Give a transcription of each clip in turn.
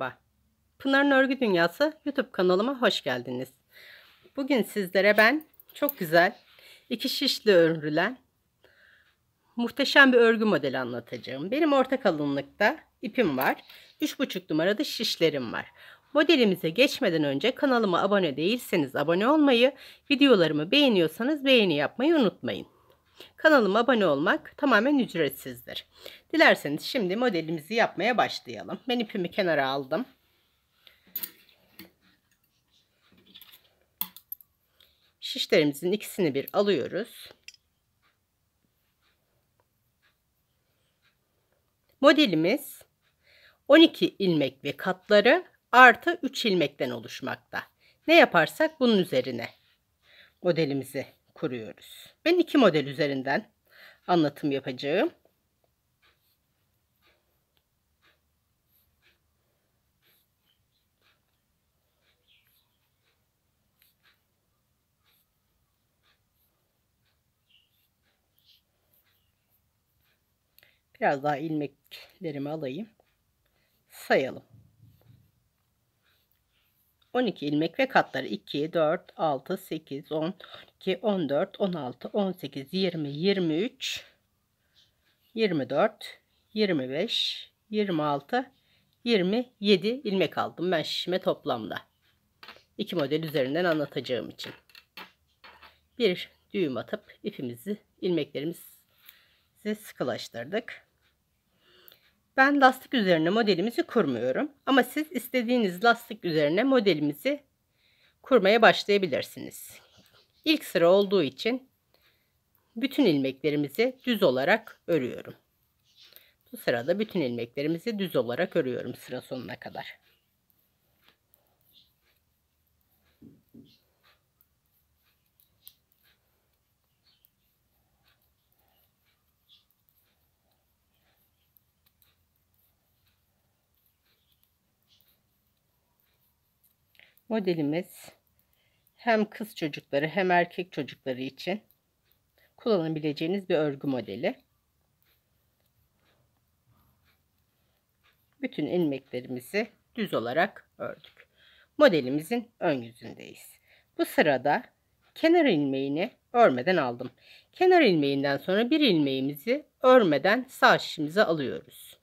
Merhaba. Pınar'ın Örgü Dünyası YouTube kanalıma hoş geldiniz. Bugün sizlere ben çok güzel iki şişli örülen muhteşem bir örgü modeli anlatacağım. Benim orta kalınlıkta ipim var. 3,5 numarada şişlerim var. Modelimize geçmeden önce kanalıma abone değilseniz abone olmayı, videolarımı beğeniyorsanız beğeni yapmayı unutmayın. Kanalıma abone olmak tamamen ücretsizdir. Dilerseniz şimdi modelimizi yapmaya başlayalım. Ben ipimi kenara aldım. Şişlerimizin ikisini bir alıyoruz. Modelimiz 12 ilmek ve katları artı 3 ilmekten oluşmakta. Ne yaparsak bunun üzerine modelimizi kuruyoruz. Ben iki model üzerinden anlatım yapacağım. Biraz daha ilmeklerimi alayım. Sayalım. 12 ilmek ve katları 2, 4, 6, 8, 10, 12, 14, 16, 18, 20, 23, 24, 25, 26, 27 ilmek aldım ben şişime toplamda. İki model üzerinden anlatacağım için. Bir düğüm atıp ipimizi ilmeklerimizi sıkılaştırdık. Ben lastik üzerine modelimizi kurmuyorum. Ama siz istediğiniz lastik üzerine modelimizi kurmaya başlayabilirsiniz. İlk sıra olduğu için bütün ilmeklerimizi düz olarak örüyorum. Bu sırada bütün ilmeklerimizi düz olarak örüyorum sıra sonuna kadar. modelimiz hem kız çocukları hem erkek çocukları için kullanabileceğiniz bir örgü modeli. Bütün ilmeklerimizi düz olarak ördük. Modelimizin ön yüzündeyiz. Bu sırada kenar ilmeğini örmeden aldım. Kenar ilmeğinden sonra bir ilmeğimizi örmeden sağ şişimize alıyoruz.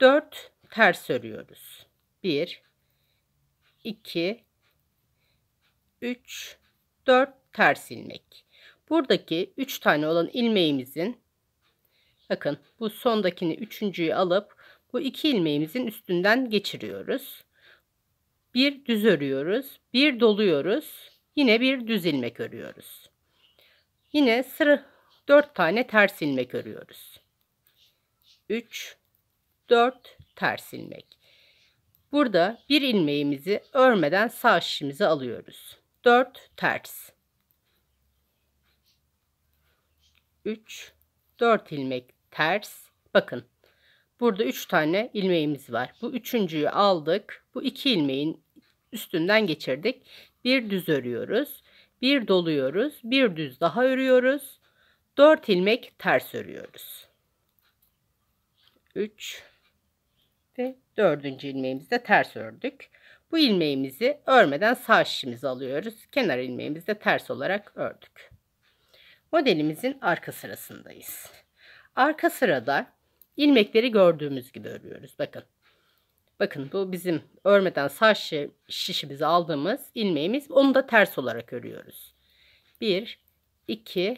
4 ters örüyoruz. 1 2, 3, 4 ters ilmek. Buradaki 3 tane olan ilmeğimizin bakın bu sondakini üçüncüyü alıp bu iki ilmeğimizin üstünden geçiriyoruz. Bir düz örüyoruz, bir doluyoruz, yine bir düz ilmek örüyoruz. Yine sıra 4 tane ters ilmek örüyoruz. 3 4 ters ilmek. Burada bir ilmeğimizi örmeden sağ şişimizi alıyoruz. 4 ters. 3 4 ilmek ters. Bakın. Burada 3 tane ilmeğimiz var. Bu üçüncüyü aldık. Bu iki ilmeğin üstünden geçirdik. Bir düz örüyoruz. Bir doluyoruz. Bir düz daha örüyoruz. 4 ilmek ters örüyoruz. 3 Dördüncü ilmeğimizde ters ördük. Bu ilmeğimizi örmeden sağ şişimizi alıyoruz. Kenar ilmeğimizde ters olarak ördük. Modelimizin arka sırasındayız. Arka sırada ilmekleri gördüğümüz gibi örüyoruz. Bakın. Bakın bu bizim örmeden sağ şişimizi aldığımız ilmeğimiz. Onu da ters olarak örüyoruz. 1, 2,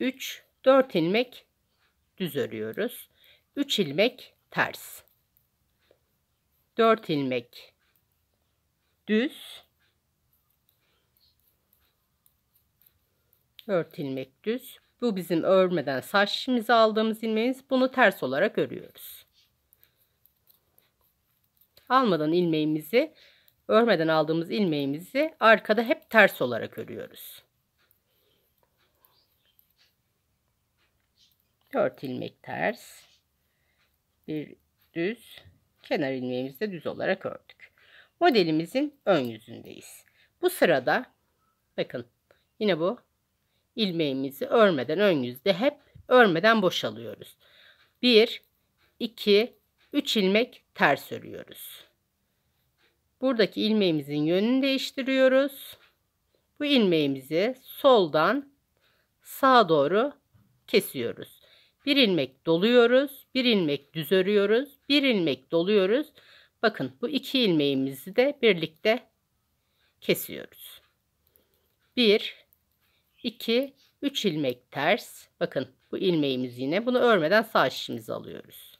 3, 4 ilmek düz örüyoruz. 3 ilmek ters. 4 ilmek düz 4 ilmek düz bu bizim örmeden saç şişimizi aldığımız ilmeğimiz bunu ters olarak örüyoruz almadan ilmeğimizi örmeden aldığımız ilmeğimizi arkada hep ters olarak örüyoruz 4 ilmek ters bir düz kenar ilmeğimizi de düz olarak ördük. Modelimizin ön yüzündeyiz. Bu sırada bakın yine bu ilmeğimizi örmeden ön yüzde hep örmeden boşalıyoruz. 1, 2, 3 ilmek ters örüyoruz. Buradaki ilmeğimizin yönünü değiştiriyoruz. Bu ilmeğimizi soldan sağa doğru kesiyoruz. Bir ilmek doluyoruz, bir ilmek düz örüyoruz, bir ilmek doluyoruz. Bakın bu iki ilmeğimizi de birlikte kesiyoruz. 1 2 3 ilmek ters. Bakın bu ilmeğimiz yine bunu örmeden sağ şişimizi alıyoruz.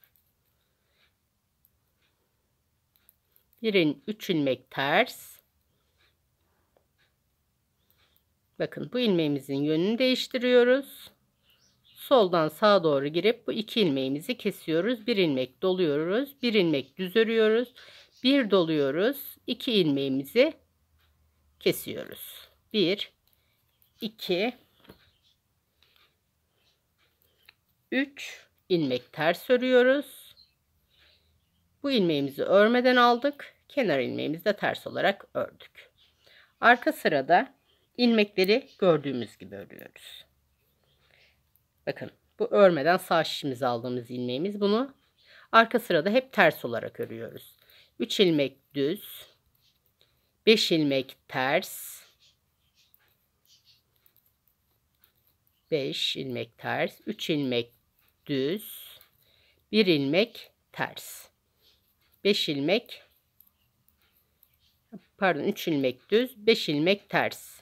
1'in 3 ilmek ters. Bakın bu ilmeğimizin yönünü değiştiriyoruz soldan sağa doğru girip bu iki ilmeğimizi kesiyoruz. Bir ilmek doluyoruz. Bir ilmek düz örüyoruz. Bir doluyoruz. iki ilmeğimizi kesiyoruz. Bir, iki, üç ilmek ters örüyoruz. Bu ilmeğimizi örmeden aldık. Kenar ilmeğimizi de ters olarak ördük. Arka sırada ilmekleri gördüğümüz gibi örüyoruz. Bakın bu örmeden sağ şişimizi aldığımız ilmeğimiz. Bunu arka sırada hep ters olarak örüyoruz. 3 ilmek düz. 5 ilmek ters. 5 ilmek ters. 3 ilmek düz. 1 ilmek ters. 5 ilmek pardon 3 ilmek düz 5 ilmek ters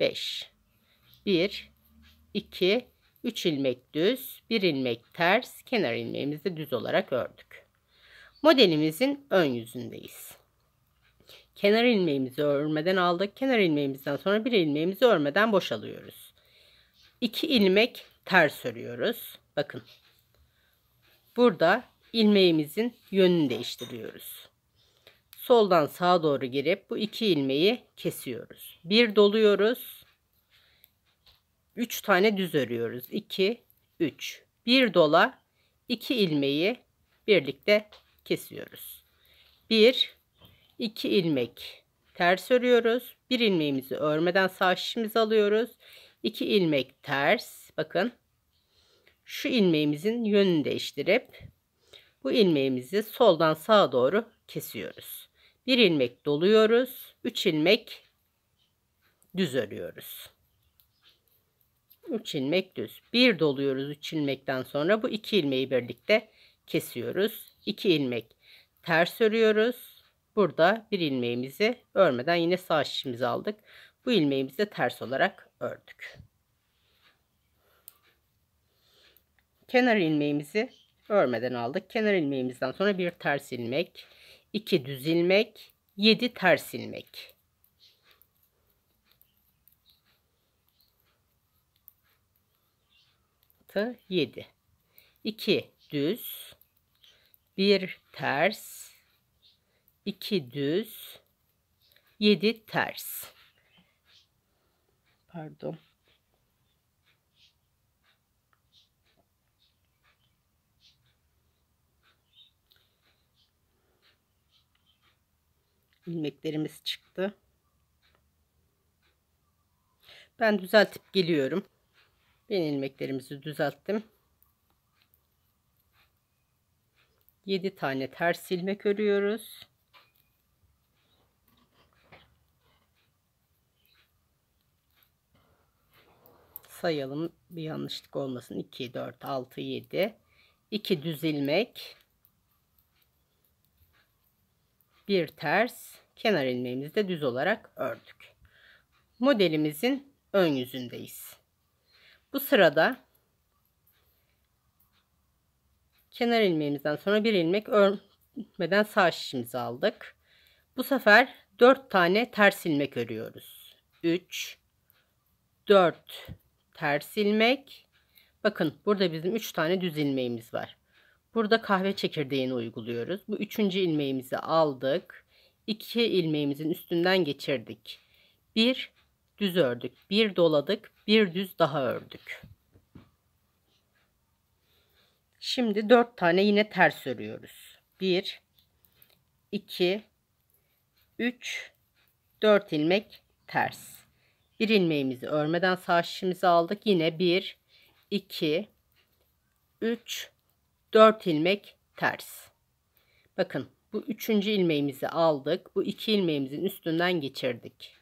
5 1, 2, 3 ilmek düz, 1 ilmek ters, kenar ilmeğimizi düz olarak ördük. Modelimizin ön yüzündeyiz. Kenar ilmeğimizi örmeden aldık. Kenar ilmeğimizden sonra bir ilmeğimizi örmeden boşalıyoruz. 2 ilmek ters örüyoruz. Bakın. Burada ilmeğimizin yönünü değiştiriyoruz. Soldan sağa doğru girip bu iki ilmeği kesiyoruz. Bir doluyoruz. 3 tane düz örüyoruz. 2, 3. 1 dola 2 ilmeği birlikte kesiyoruz. 1, 2 ilmek ters örüyoruz. 1 ilmeğimizi örmeden sağ şişimizi alıyoruz. 2 ilmek ters. Bakın şu ilmeğimizin yönünü değiştirip bu ilmeğimizi soldan sağa doğru kesiyoruz. 1 ilmek doluyoruz. 3 ilmek düz örüyoruz. 3 ilmek düz. Bir doluyoruz 3 ilmekten sonra bu 2 ilmeği birlikte kesiyoruz. 2 ilmek ters örüyoruz. Burada bir ilmeğimizi örmeden yine sağ şişimizi aldık. Bu ilmeğimizi de ters olarak ördük. Kenar ilmeğimizi örmeden aldık. Kenar ilmeğimizden sonra bir ters ilmek, 2 düz ilmek, 7 ters ilmek. 6, 7. 2 düz, 1 ters, 2 düz, 7 ters. Pardon. ilmeklerimiz çıktı. Ben düzeltip geliyorum. Ben ilmeklerimizi düzelttim. 7 tane ters ilmek örüyoruz. Sayalım bir yanlışlık olmasın. 2, 4, 6, 7. 2 düz ilmek. 1 ters. Kenar ilmeğimizi de düz olarak ördük. Modelimizin ön yüzündeyiz. Bu sırada kenar ilmeğimizden sonra bir ilmek örmeden sağ şişimizi aldık. Bu sefer 4 tane ters ilmek örüyoruz. 3 4 ters ilmek. Bakın burada bizim 3 tane düz ilmeğimiz var. Burada kahve çekirdeğini uyguluyoruz. Bu üçüncü ilmeğimizi aldık. 2 ilmeğimizin üstünden geçirdik. 1 düz ördük. Bir doladık, bir düz daha ördük. Şimdi 4 tane yine ters örüyoruz. 1 2 3 4 ilmek ters. Bir ilmeğimizi örmeden sağ şişimizi aldık. Yine 1 2 3 4 ilmek ters. Bakın bu üçüncü ilmeğimizi aldık. Bu iki ilmeğimizin üstünden geçirdik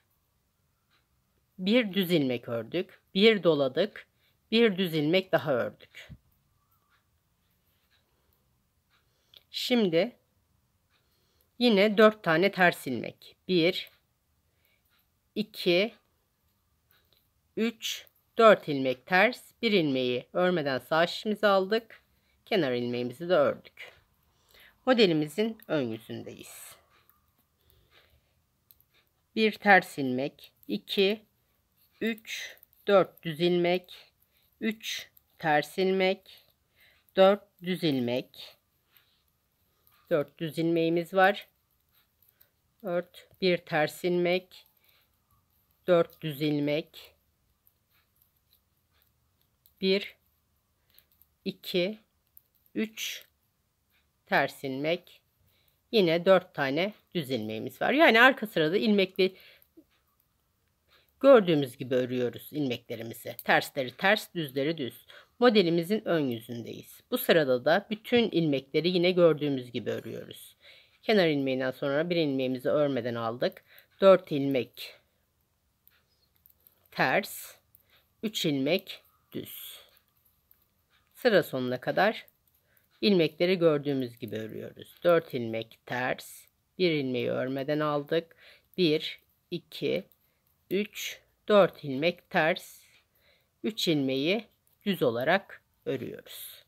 bir düz ilmek ördük, bir doladık, bir düz ilmek daha ördük. Şimdi yine 4 tane ters ilmek. 1 2 3 4 ilmek ters. 1 ilmeği örmeden sağ şişimizi aldık. Kenar ilmeğimizi de ördük. Modelimizin ön yüzündeyiz. 1 ters ilmek, 2 3 4 düz ilmek 3 ters ilmek 4 düz ilmek 4 düz ilmeğimiz var. 4, bir ters ilmek, 4 düz ilmek, 1 2 3 ters ilmek. Yine 4 tane düz ilmeğimiz var. Yani arka sırada ilmekli Gördüğümüz gibi örüyoruz ilmeklerimizi. Tersleri ters, düzleri düz. Modelimizin ön yüzündeyiz. Bu sırada da bütün ilmekleri yine gördüğümüz gibi örüyoruz. Kenar ilmeğinden sonra bir ilmeğimizi örmeden aldık. 4 ilmek ters, 3 ilmek düz. Sıra sonuna kadar ilmekleri gördüğümüz gibi örüyoruz. 4 ilmek ters, 1 ilmeği örmeden aldık. 1 2 3, 4 ilmek ters, 3 ilmeği düz olarak örüyoruz.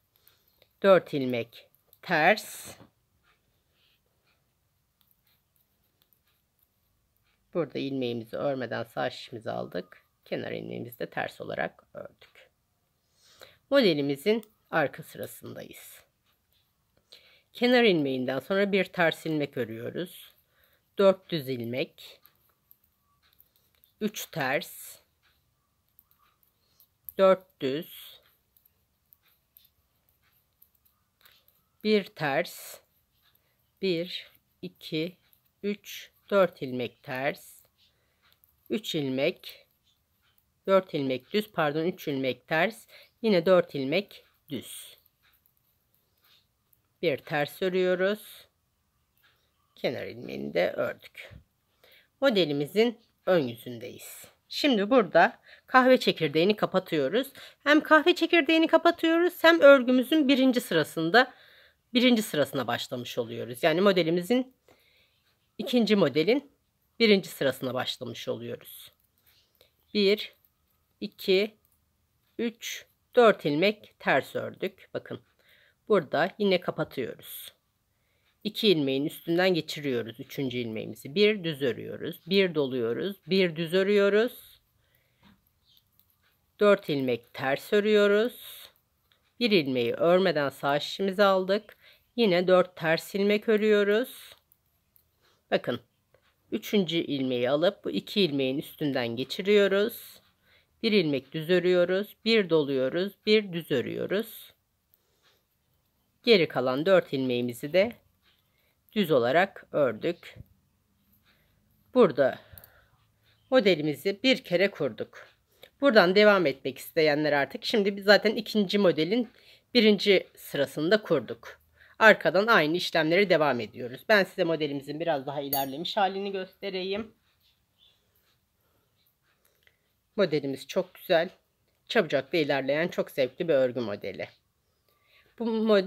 4 ilmek ters. Burada ilmeğimizi örmeden sağ şişimizi aldık. Kenar ilmeğimizi de ters olarak ördük. Modelimizin arka sırasındayız. Kenar ilmeğinden sonra bir ters ilmek örüyoruz. 4 düz ilmek. 3 ters 4 düz 1 ters 1 2 3 4 ilmek ters 3 ilmek 4 ilmek düz pardon 3 ilmek ters yine 4 ilmek düz bir ters örüyoruz kenar ilmeğini de ördük modelimizin ön yüzündeyiz. Şimdi burada kahve çekirdeğini kapatıyoruz. Hem kahve çekirdeğini kapatıyoruz hem örgümüzün birinci sırasında birinci sırasına başlamış oluyoruz. Yani modelimizin ikinci modelin birinci sırasına başlamış oluyoruz. 1, 2, 3, 4 ilmek ters ördük. Bakın burada yine kapatıyoruz. 2 ilmeğin üstünden geçiriyoruz 3. ilmeğimizi. Bir düz örüyoruz. Bir doluyoruz. Bir düz örüyoruz. 4 ilmek ters örüyoruz. Bir ilmeği örmeden sağ şişimizi aldık. Yine 4 ters ilmek örüyoruz. Bakın. 3. ilmeği alıp bu 2 ilmeğin üstünden geçiriyoruz. Bir ilmek düz örüyoruz. Bir doluyoruz. Bir düz örüyoruz. Geri kalan 4 ilmeğimizi de düz olarak ördük. Burada modelimizi bir kere kurduk. Buradan devam etmek isteyenler artık şimdi biz zaten ikinci modelin birinci sırasında kurduk. Arkadan aynı işlemleri devam ediyoruz. Ben size modelimizin biraz daha ilerlemiş halini göstereyim. Modelimiz çok güzel. çabucak Çabucakla ilerleyen çok zevkli bir örgü modeli. Bu mod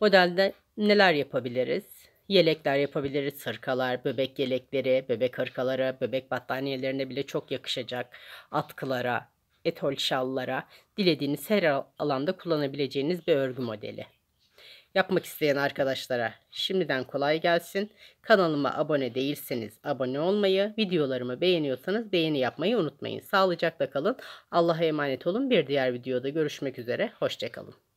Modelde neler yapabiliriz? Yelekler yapabiliriz, sırkalar, bebek yelekleri, bebek hırkaları, bebek battaniyelerine bile çok yakışacak atkılara, etol şallara, dilediğiniz her alanda kullanabileceğiniz bir örgü modeli. Yapmak isteyen arkadaşlara şimdiden kolay gelsin. Kanalıma abone değilseniz abone olmayı, videolarımı beğeniyorsanız beğeni yapmayı unutmayın. Sağlıcakla kalın. Allah'a emanet olun. Bir diğer videoda görüşmek üzere. Hoşçakalın.